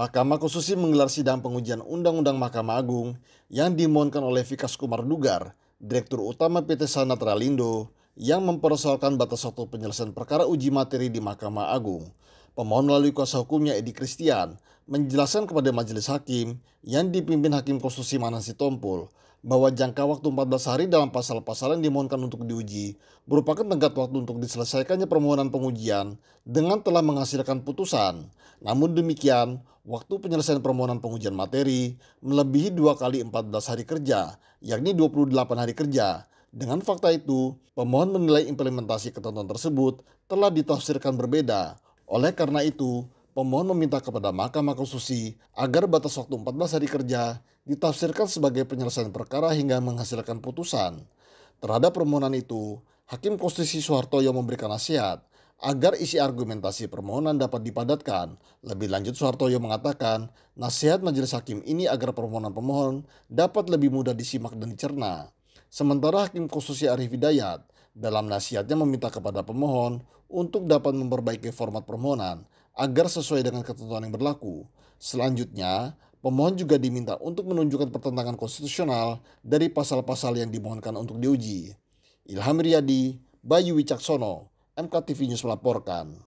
Mahkamah Konstitusi menggelar sidang pengujian Undang-Undang Mahkamah Agung yang dimohonkan oleh Vikas Kumar Dugar, Direktur Utama PT Sanatra Lindo, yang mempersoalkan batas waktu penyelesaian perkara uji materi di Mahkamah Agung. Pemohon melalui kuasa hukumnya Edi Kristian menjelaskan kepada Majelis Hakim yang dipimpin Hakim Konstitusi Manasi Tompul bahwa jangka waktu 14 hari dalam pasal-pasal yang dimohonkan untuk diuji merupakan tenggat waktu untuk diselesaikannya permohonan pengujian dengan telah menghasilkan putusan. Namun demikian, Waktu penyelesaian permohonan pengujian materi melebihi dua kali 14 hari kerja, yakni 28 hari kerja. Dengan fakta itu, pemohon menilai implementasi ketentuan tersebut telah ditafsirkan berbeda. Oleh karena itu, pemohon meminta kepada Mahkamah Konstitusi agar batas waktu 14 hari kerja ditafsirkan sebagai penyelesaian perkara hingga menghasilkan putusan. Terhadap permohonan itu, Hakim Konstitusi Soeharto yang memberikan nasihat Agar isi argumentasi permohonan dapat dipadatkan, lebih lanjut Soehartoyo mengatakan nasihat majelis hakim ini agar permohonan pemohon dapat lebih mudah disimak dan dicerna. Sementara Hakim Khususi Arif Hidayat dalam nasihatnya meminta kepada pemohon untuk dapat memperbaiki format permohonan agar sesuai dengan ketentuan yang berlaku. Selanjutnya, pemohon juga diminta untuk menunjukkan pertentangan konstitusional dari pasal-pasal yang dimohonkan untuk diuji. Ilham Riyadi, Bayu Wicaksono, MKTV kan News melaporkan.